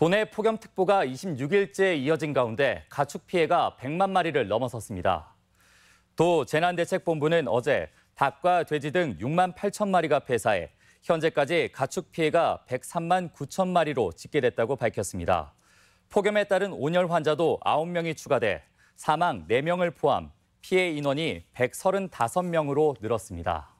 도내 폭염특보가 26일째 이어진 가운데 가축 피해가 100만 마리를 넘어섰습니다. 도 재난대책본부는 어제 닭과 돼지 등 6만 8천 마리가 폐사해 현재까지 가축 피해가 103만 9천 마리로 집계됐다고 밝혔습니다. 폭염에 따른 온열 환자도 9명이 추가돼 사망 4명을 포함 피해 인원이 135명으로 늘었습니다.